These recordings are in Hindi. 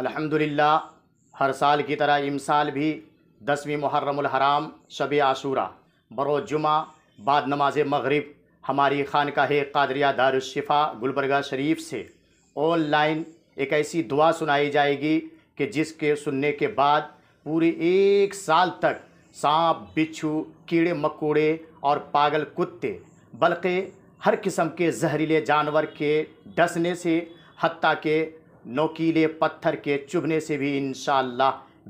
अल्हम्दुलिल्लाह हर साल की तरह इमसाल भी दसवीं मुहर्रमुल हराम शब आशूरा बरो जुमा बाद नमाज मगरिब हमारी खानकाह कादरिया दारुशिफ़ा गुलबरगा शरीफ से ऑनलाइन एक ऐसी दुआ सुनाई जाएगी कि जिसके सुनने के बाद पूरे एक साल तक सांप बिच्छू कीड़े मकोड़े और पागल कुत्ते बल्कि हर किस्म के जहरीले जानवर के डसने से हती के नोकीले पत्थर के चुभने से भी इन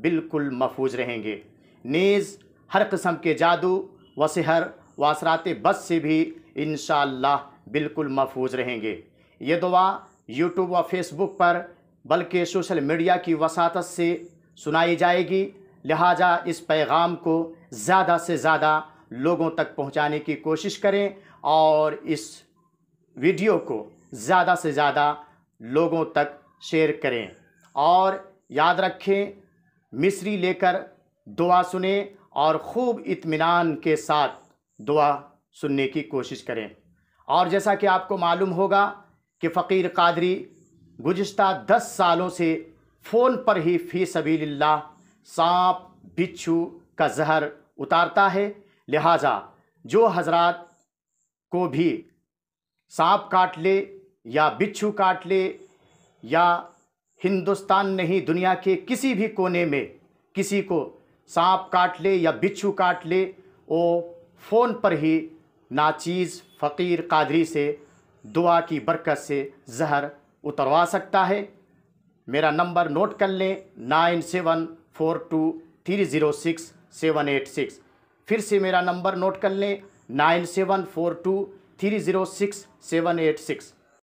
बिल्कुल महफूज रहेंगे नीज़ हर कस्म के जादू व सहर व असरात बस से भी इन बिल्कुल महफूज रहेंगे ये दुआ यूट्यूब व फेसबुक पर बल्कि सोशल मीडिया की वसात से सुनाई जाएगी लिहाजा इस पैगाम को ज़्यादा से ज़्यादा लोगों तक पहुंचाने की कोशिश करें और इस वीडियो को ज़्यादा से ज़्यादा लोगों तक शेयर करें और याद रखें मिसरी लेकर दुआ सुने और ख़ूब इत्मीनान के साथ दुआ सुनने की कोशिश करें और जैसा कि आपको मालूम होगा कि फ़कीर कादरी गुज्त दस सालों से फ़ोन पर ही फ़ी सबील्ला सांप बिच्छू का जहर उतारता है लिहाजा जो हजरात को भी सांप काट ले या बिच्छू काट ले या हिंदुस्तान नहीं दुनिया के किसी भी कोने में किसी को सांप काट ले या बिच्छू काट ले वो फ़ोन पर ही नाचीज़ फ़कीर कादरी से दुआ की बरकत से जहर उतरवा सकता है मेरा नंबर नोट कर लें nine seven four two three zero six seven eight six फिर से मेरा नंबर नोट कर लें nine seven four two three zero six seven eight six